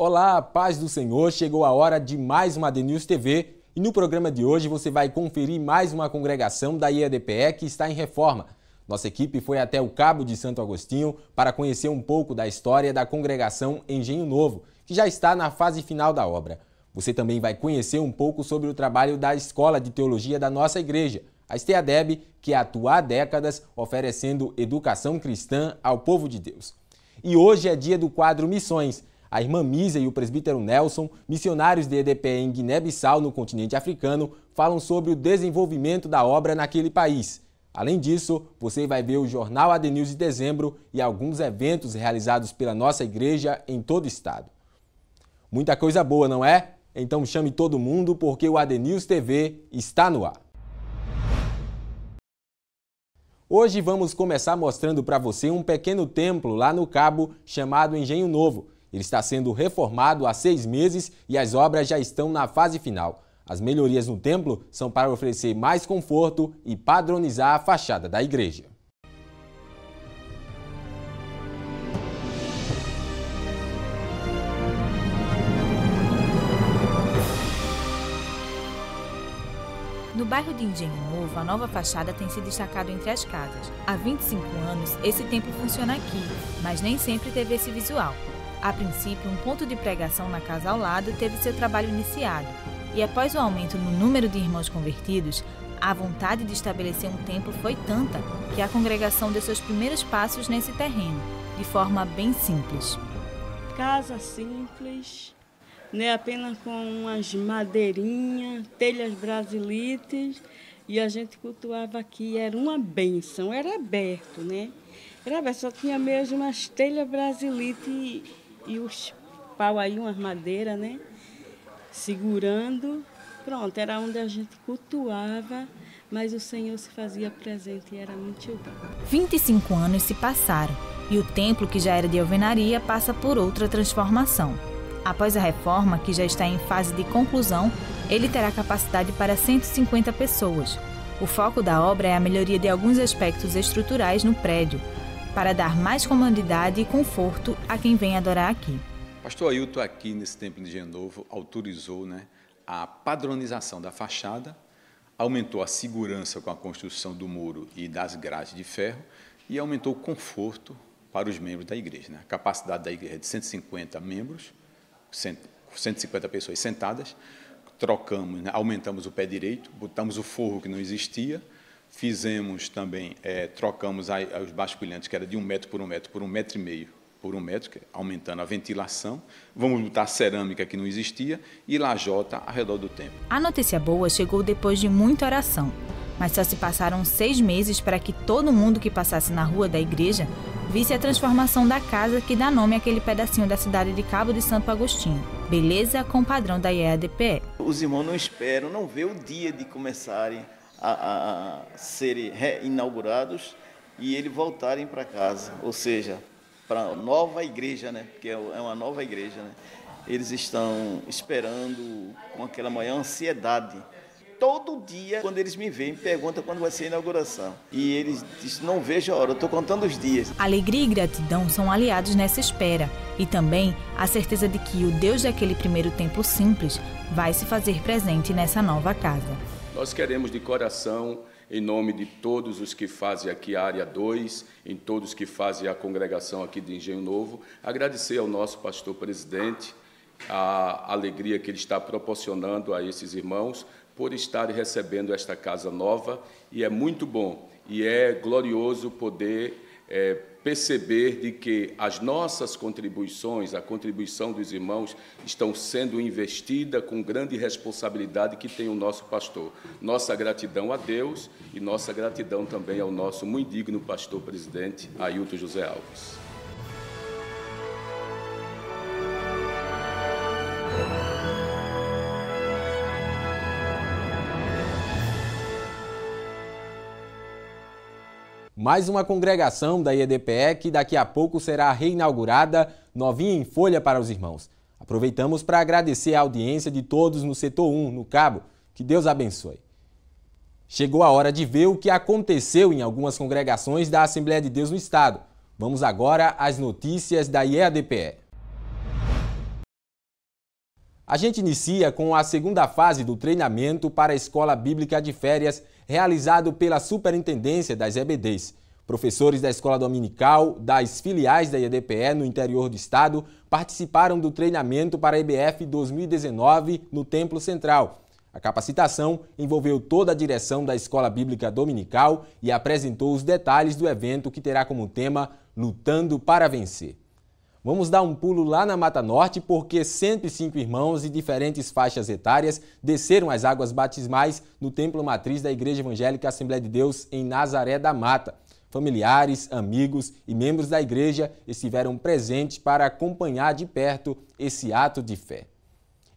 Olá, paz do Senhor, chegou a hora de mais uma DNews TV e no programa de hoje você vai conferir mais uma congregação da IADPE que está em reforma. Nossa equipe foi até o Cabo de Santo Agostinho para conhecer um pouco da história da congregação Engenho Novo, que já está na fase final da obra. Você também vai conhecer um pouco sobre o trabalho da Escola de Teologia da nossa igreja, a STEADEB, que atua há décadas oferecendo educação cristã ao povo de Deus. E hoje é dia do quadro Missões, a irmã Mísia e o presbítero Nelson, missionários de EDP em Guiné-Bissau, no continente africano, falam sobre o desenvolvimento da obra naquele país. Além disso, você vai ver o Jornal ADNews de dezembro e alguns eventos realizados pela nossa igreja em todo o estado. Muita coisa boa, não é? Então chame todo mundo porque o ADNews TV está no ar. Hoje vamos começar mostrando para você um pequeno templo lá no Cabo chamado Engenho Novo ele está sendo reformado há seis meses e as obras já estão na fase final. As melhorias no templo são para oferecer mais conforto e padronizar a fachada da igreja. No bairro de Engenho Novo, a nova fachada tem se destacado entre as casas. Há 25 anos, esse templo funciona aqui, mas nem sempre teve esse visual. A princípio, um ponto de pregação na casa ao lado teve seu trabalho iniciado, e após o aumento no número de irmãos convertidos, a vontade de estabelecer um templo foi tanta que a congregação deu seus primeiros passos nesse terreno, de forma bem simples. Casa simples, né, apenas com umas madeirinhas, telhas brasilites, e a gente cultuava aqui, era uma benção, era aberto, né? Era aberto, só tinha mesmo umas telhas brasilites e os pau aí, umas madeiras, né? Segurando. Pronto, era onde a gente cultuava, mas o Senhor se fazia presente e era muito bom. 25 anos se passaram e o templo, que já era de alvenaria, passa por outra transformação. Após a reforma, que já está em fase de conclusão, ele terá capacidade para 150 pessoas. O foco da obra é a melhoria de alguns aspectos estruturais no prédio, para dar mais comodidade e conforto a quem vem adorar aqui. Pastor Ailton, aqui nesse templo de Genovo autorizou né, a padronização da fachada, aumentou a segurança com a construção do muro e das grades de ferro e aumentou o conforto para os membros da igreja. Né? A capacidade da igreja é de 150 membros, 150 pessoas sentadas, trocamos, né? aumentamos o pé direito, botamos o forro que não existia, Fizemos também, é, trocamos os basculhantes, que era de um metro por um metro, por um metro e meio por um metro, é aumentando a ventilação. Vamos botar cerâmica que não existia e lajota ao redor do tempo. A notícia boa chegou depois de muita oração, mas só se passaram seis meses para que todo mundo que passasse na rua da igreja visse a transformação da casa que dá nome àquele pedacinho da cidade de Cabo de Santo Agostinho. Beleza com padrão da IEADPE. Os irmãos não esperam, não vê o dia de começarem a, a serem reinaugurados e eles voltarem para casa, ou seja, para a nova igreja, né? Porque é, é uma nova igreja, né? Eles estão esperando com aquela maior ansiedade. Todo dia, quando eles me veem, perguntam quando vai ser a inauguração. E eles dizem, não vejo a hora, eu estou contando os dias. Alegria e gratidão são aliados nessa espera. E também a certeza de que o Deus daquele primeiro templo simples vai se fazer presente nessa nova casa. Nós queremos de coração, em nome de todos os que fazem aqui a área 2, em todos que fazem a congregação aqui de Engenho Novo, agradecer ao nosso pastor presidente a alegria que ele está proporcionando a esses irmãos por estar recebendo esta casa nova e é muito bom e é glorioso poder é, perceber de que as nossas contribuições, a contribuição dos irmãos, estão sendo investida com grande responsabilidade que tem o nosso pastor. Nossa gratidão a Deus e nossa gratidão também ao nosso muito digno pastor presidente Ailton José Alves. mais uma congregação da IEDPE que daqui a pouco será reinaugurada, novinha em folha para os irmãos. Aproveitamos para agradecer a audiência de todos no setor 1, no Cabo. Que Deus abençoe. Chegou a hora de ver o que aconteceu em algumas congregações da Assembleia de Deus no Estado. Vamos agora às notícias da IEDPE. A gente inicia com a segunda fase do treinamento para a Escola Bíblica de Férias, realizado pela Superintendência das EBDs. Professores da Escola Dominical, das filiais da IEDPE no interior do estado, participaram do treinamento para a EBF 2019 no Templo Central. A capacitação envolveu toda a direção da Escola Bíblica Dominical e apresentou os detalhes do evento que terá como tema Lutando para Vencer. Vamos dar um pulo lá na Mata Norte porque 105 irmãos de diferentes faixas etárias desceram as águas batismais no templo matriz da Igreja Evangélica Assembleia de Deus em Nazaré da Mata. Familiares, amigos e membros da igreja estiveram presentes para acompanhar de perto esse ato de fé.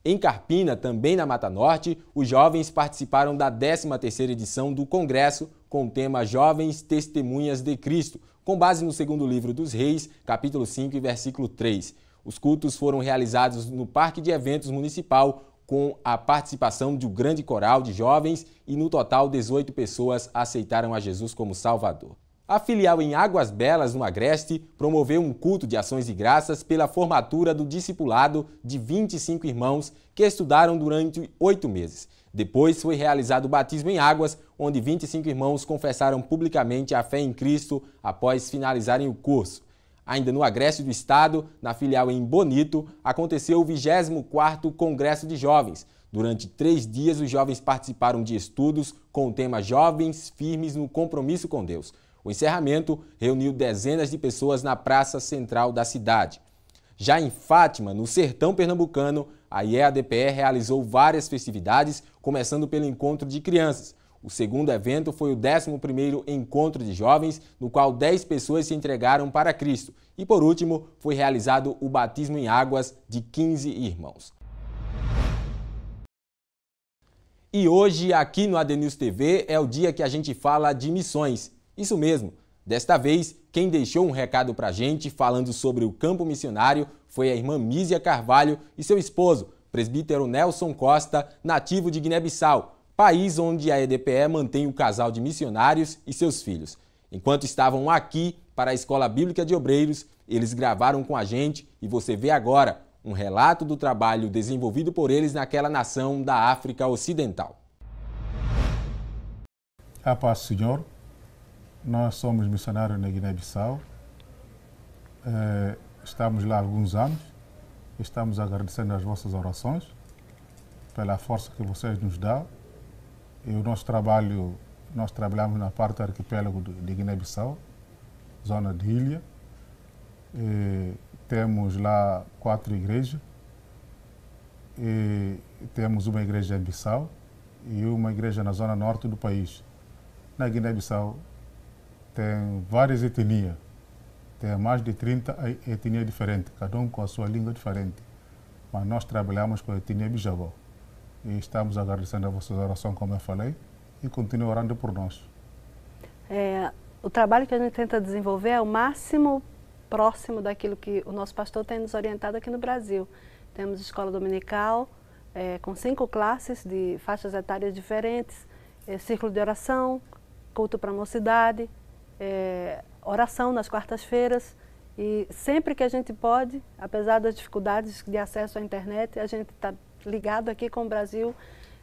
Em Carpina, também na Mata Norte, os jovens participaram da 13ª edição do congresso com o tema Jovens Testemunhas de Cristo, com base no segundo livro dos Reis, capítulo 5 e versículo 3. Os cultos foram realizados no Parque de Eventos Municipal com a participação de um grande coral de jovens e no total 18 pessoas aceitaram a Jesus como Salvador. A filial em Águas Belas, no Agreste, promoveu um culto de ações e graças pela formatura do discipulado de 25 irmãos que estudaram durante oito meses. Depois foi realizado o batismo em águas, onde 25 irmãos confessaram publicamente a fé em Cristo após finalizarem o curso. Ainda no Agreste do Estado, na filial em Bonito, aconteceu o 24º Congresso de Jovens, Durante três dias, os jovens participaram de estudos com o tema Jovens Firmes no Compromisso com Deus. O encerramento reuniu dezenas de pessoas na praça central da cidade. Já em Fátima, no sertão pernambucano, a IEADPR realizou várias festividades, começando pelo encontro de crianças. O segundo evento foi o 11º Encontro de Jovens, no qual 10 pessoas se entregaram para Cristo. E por último, foi realizado o batismo em águas de 15 irmãos. E hoje, aqui no Adenius TV, é o dia que a gente fala de missões. Isso mesmo. Desta vez, quem deixou um recado para a gente falando sobre o campo missionário foi a irmã Mísia Carvalho e seu esposo, presbítero Nelson Costa, nativo de Guiné-Bissau, país onde a EDPE mantém o casal de missionários e seus filhos. Enquanto estavam aqui para a Escola Bíblica de Obreiros, eles gravaram com a gente e você vê agora um relato do trabalho desenvolvido por eles naquela nação da África Ocidental. A paz, Senhor. Nós somos missionários na Guiné-Bissau. Eh, estamos lá há alguns anos. Estamos agradecendo as vossas orações, pela força que vocês nos dão. E o nosso trabalho, nós trabalhamos na parte do arquipélago de Guiné-Bissau, zona de ilha. E temos lá quatro igrejas. E temos uma igreja em Bissau e uma igreja na zona norte do país. Na Guiné-Bissau, tem várias etnias, tem mais de 30 etnias diferentes, cada um com a sua língua diferente. Mas nós trabalhamos com a etnia Bijabó e estamos agradecendo a vossa oração, como eu falei, e continuem orando por nós. É, o trabalho que a gente tenta desenvolver é o máximo próximo daquilo que o nosso pastor tem nos orientado aqui no Brasil. Temos escola dominical, é, com cinco classes de faixas etárias diferentes, é, círculo de oração, culto para a mocidade, é, oração nas quartas-feiras. E sempre que a gente pode, apesar das dificuldades de acesso à internet, a gente está ligado aqui com o Brasil,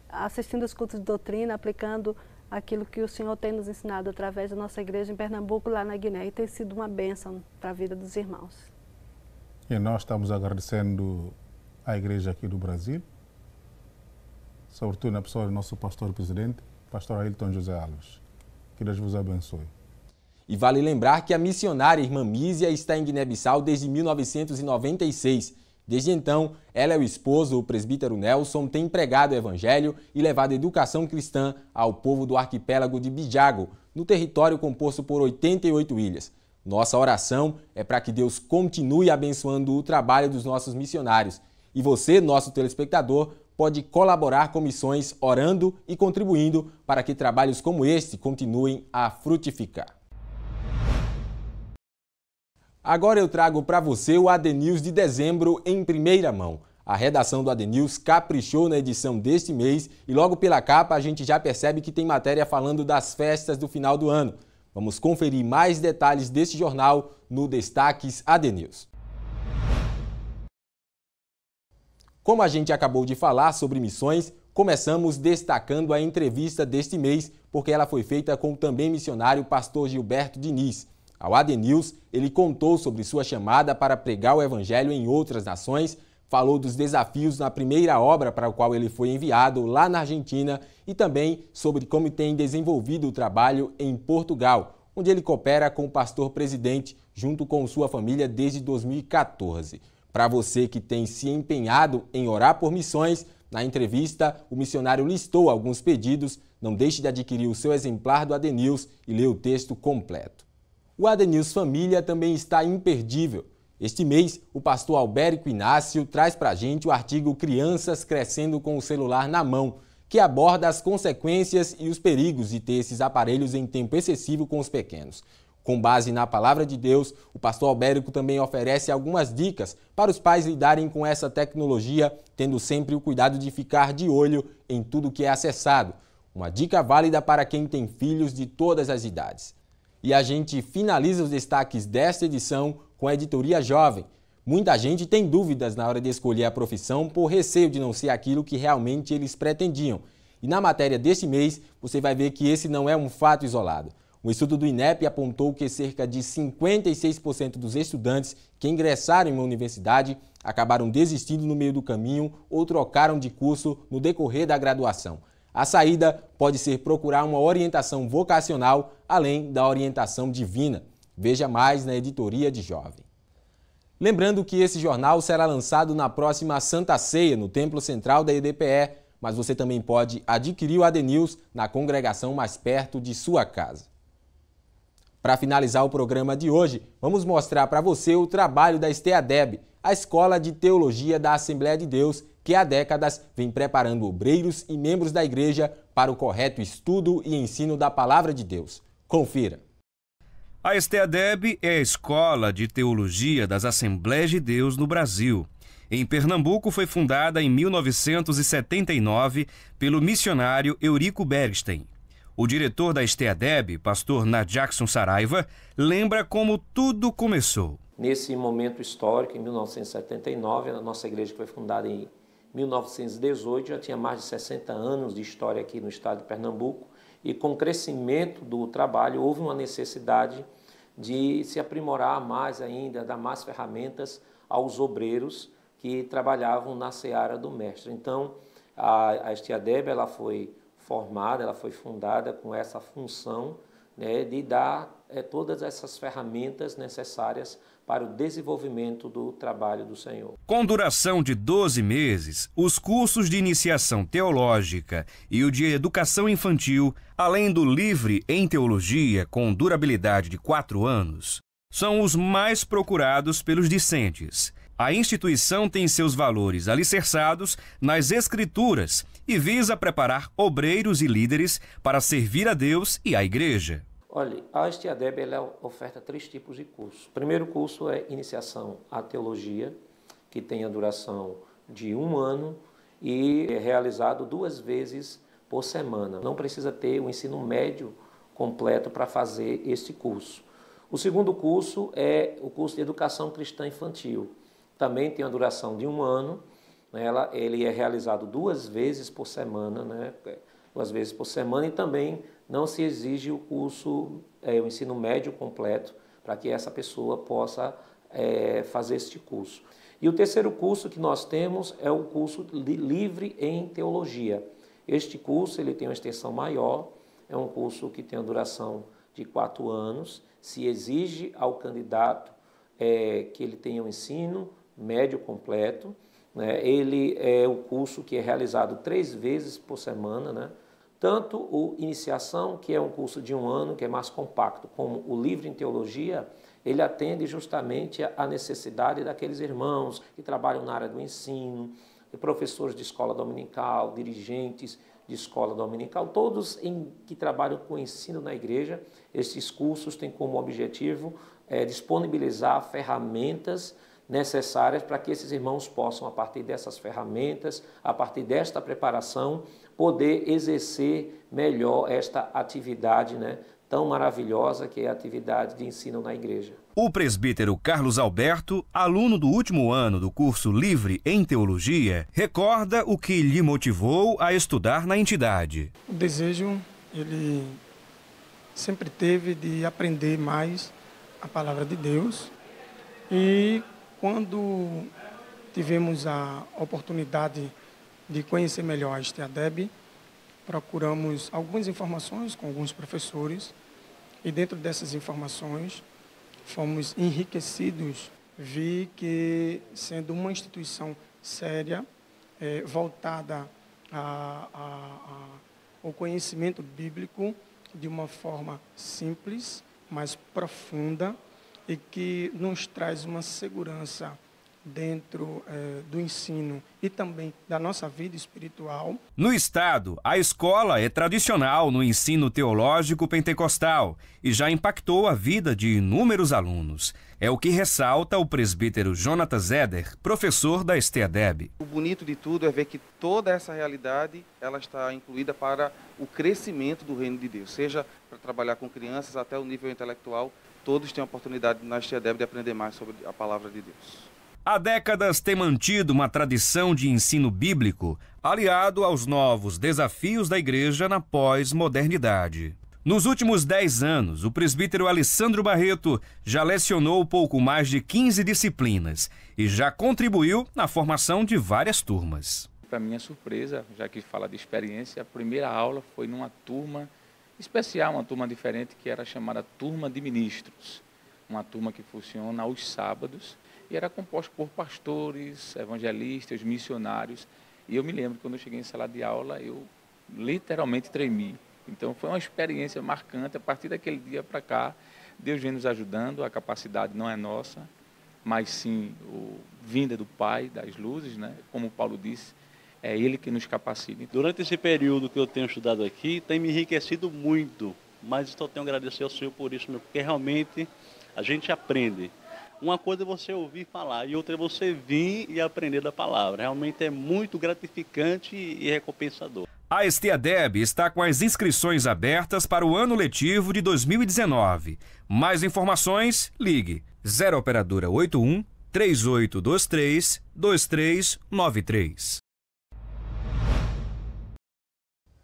assistindo os cultos de doutrina, aplicando aquilo que o Senhor tem nos ensinado através da nossa igreja em Pernambuco, lá na Guiné. E tem sido uma bênção para a vida dos irmãos. E nós estamos agradecendo à igreja aqui do Brasil, sobretudo na pessoa do nosso pastor presidente, pastor Ailton José Alves. Que Deus vos abençoe. E vale lembrar que a missionária irmã Mísia está em Guiné-Bissau desde 1996. Desde então, ela e o esposo, o presbítero Nelson, têm pregado o evangelho e levado a educação cristã ao povo do arquipélago de Bijago, no território composto por 88 ilhas. Nossa oração é para que Deus continue abençoando o trabalho dos nossos missionários. E você, nosso telespectador, pode colaborar com missões orando e contribuindo para que trabalhos como este continuem a frutificar. Agora eu trago para você o ADNews de dezembro em primeira mão. A redação do ADNews caprichou na edição deste mês e logo pela capa a gente já percebe que tem matéria falando das festas do final do ano. Vamos conferir mais detalhes deste jornal no Destaques ADNews. Como a gente acabou de falar sobre missões, Começamos destacando a entrevista deste mês, porque ela foi feita com o também missionário pastor Gilberto Diniz. Ao Ad News, ele contou sobre sua chamada para pregar o evangelho em outras nações, falou dos desafios na primeira obra para a qual ele foi enviado lá na Argentina e também sobre como tem desenvolvido o trabalho em Portugal, onde ele coopera com o pastor presidente junto com sua família desde 2014. Para você que tem se empenhado em orar por missões, na entrevista, o missionário listou alguns pedidos. Não deixe de adquirir o seu exemplar do Adenews e ler o texto completo. O Adenews Família também está imperdível. Este mês, o pastor Albérico Inácio traz para a gente o artigo Crianças Crescendo com o Celular na Mão, que aborda as consequências e os perigos de ter esses aparelhos em tempo excessivo com os pequenos. Com base na palavra de Deus, o pastor Albérico também oferece algumas dicas para os pais lidarem com essa tecnologia, tendo sempre o cuidado de ficar de olho em tudo que é acessado. Uma dica válida para quem tem filhos de todas as idades. E a gente finaliza os destaques desta edição com a editoria jovem. Muita gente tem dúvidas na hora de escolher a profissão por receio de não ser aquilo que realmente eles pretendiam. E na matéria deste mês, você vai ver que esse não é um fato isolado. Um estudo do INEP apontou que cerca de 56% dos estudantes que ingressaram em uma universidade acabaram desistindo no meio do caminho ou trocaram de curso no decorrer da graduação. A saída pode ser procurar uma orientação vocacional, além da orientação divina. Veja mais na editoria de jovem. Lembrando que esse jornal será lançado na próxima Santa Ceia, no Templo Central da EDPE, mas você também pode adquirir o AD News na congregação mais perto de sua casa. Para finalizar o programa de hoje, vamos mostrar para você o trabalho da STEADEB, a Escola de Teologia da Assembleia de Deus, que há décadas vem preparando obreiros e membros da igreja para o correto estudo e ensino da palavra de Deus. Confira. A STEADEB é a Escola de Teologia das Assembleias de Deus no Brasil. Em Pernambuco, foi fundada em 1979 pelo missionário Eurico Bergstein. O diretor da Esteadeb, pastor Jackson Saraiva, lembra como tudo começou. Nesse momento histórico, em 1979, a nossa igreja foi fundada em 1918 já tinha mais de 60 anos de história aqui no estado de Pernambuco e com o crescimento do trabalho houve uma necessidade de se aprimorar mais ainda, dar mais ferramentas aos obreiros que trabalhavam na seara do mestre. Então, a, a ela foi formada, ela foi fundada com essa função né, de dar é, todas essas ferramentas necessárias para o desenvolvimento do trabalho do Senhor. Com duração de 12 meses, os cursos de iniciação teológica e o de educação infantil, além do livre em teologia com durabilidade de quatro anos, são os mais procurados pelos discentes a instituição tem seus valores alicerçados nas Escrituras e visa preparar obreiros e líderes para servir a Deus e à Igreja. Olha, a Estiadeb ela oferta três tipos de cursos. O primeiro curso é iniciação à teologia, que tem a duração de um ano e é realizado duas vezes por semana. Não precisa ter o ensino médio completo para fazer este curso. O segundo curso é o curso de Educação Cristã Infantil, também tem a duração de um ano. Né? Ela, ele é realizado duas vezes por semana, né? É, duas vezes por semana, e também não se exige o curso, é, o ensino médio completo, para que essa pessoa possa é, fazer este curso. E o terceiro curso que nós temos é o curso livre em teologia. Este curso ele tem uma extensão maior, é um curso que tem a duração de quatro anos, se exige ao candidato é, que ele tenha o um ensino médio completo. Né? Ele é o curso que é realizado três vezes por semana, né? tanto o Iniciação, que é um curso de um ano, que é mais compacto, como o Livre em Teologia, ele atende justamente à necessidade daqueles irmãos que trabalham na área do ensino, professores de escola dominical, dirigentes de escola dominical, todos em, que trabalham com ensino na igreja. Esses cursos têm como objetivo é, disponibilizar ferramentas necessárias para que esses irmãos possam, a partir dessas ferramentas, a partir desta preparação, poder exercer melhor esta atividade né, tão maravilhosa que é a atividade de ensino na igreja. O presbítero Carlos Alberto, aluno do último ano do curso livre em teologia, recorda o que lhe motivou a estudar na entidade. O desejo ele sempre teve de aprender mais a palavra de Deus e quando tivemos a oportunidade de conhecer melhor a STEADEB, procuramos algumas informações com alguns professores e dentro dessas informações fomos enriquecidos. Vi que, sendo uma instituição séria, é, voltada a, a, a, ao conhecimento bíblico de uma forma simples, mas profunda, e que nos traz uma segurança dentro eh, do ensino e também da nossa vida espiritual. No Estado, a escola é tradicional no ensino teológico pentecostal e já impactou a vida de inúmeros alunos. É o que ressalta o presbítero Jonathan Zeder, professor da STEADEB. O bonito de tudo é ver que toda essa realidade ela está incluída para o crescimento do reino de Deus, seja para trabalhar com crianças até o nível intelectual, todos têm a oportunidade na Estiadeb de aprender mais sobre a palavra de Deus. Há décadas tem mantido uma tradição de ensino bíblico aliado aos novos desafios da igreja na pós-modernidade. Nos últimos 10 anos, o presbítero Alessandro Barreto já lecionou pouco mais de 15 disciplinas e já contribuiu na formação de várias turmas. Para minha surpresa, já que fala de experiência, a primeira aula foi numa turma especial, uma turma diferente que era chamada Turma de Ministros, uma turma que funciona aos sábados e era composta por pastores, evangelistas, missionários. E eu me lembro que quando eu cheguei em sala de aula, eu literalmente tremi. Então foi uma experiência marcante. A partir daquele dia para cá, Deus vem nos ajudando. A capacidade não é nossa, mas sim o vinda do Pai, das luzes, né? Como Paulo disse, é Ele que nos capacita. Durante esse período que eu tenho estudado aqui, tem me enriquecido muito, mas só tenho a agradecer ao Senhor por isso, meu, porque realmente a gente aprende. Uma coisa é você ouvir falar e outra é você vir e aprender da palavra. Realmente é muito gratificante e recompensador. A Esteadeb está com as inscrições abertas para o ano letivo de 2019. Mais informações, ligue 0 operadora 81 3823 2393.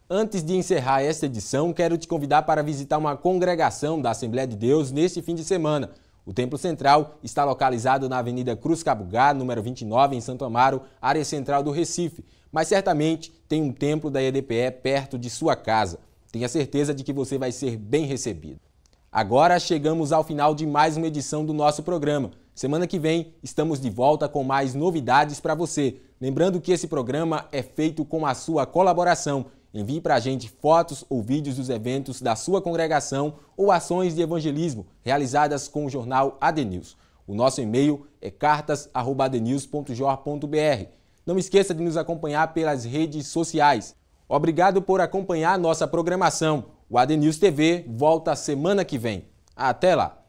Antes de encerrar esta edição, quero te convidar para visitar uma congregação da Assembleia de Deus neste fim de semana. O Templo Central está localizado na Avenida Cruz Cabugá, número 29, em Santo Amaro, área central do Recife, mas certamente tem um templo da EDPE perto de sua casa. Tenha certeza de que você vai ser bem recebido. Agora chegamos ao final de mais uma edição do nosso programa. Semana que vem estamos de volta com mais novidades para você. Lembrando que esse programa é feito com a sua colaboração Envie para a gente fotos ou vídeos dos eventos da sua congregação ou ações de evangelismo realizadas com o jornal ADNews. O nosso e-mail é cartas.adenews.jor.br. Não esqueça de nos acompanhar pelas redes sociais. Obrigado por acompanhar nossa programação. O ADNews TV volta semana que vem. Até lá!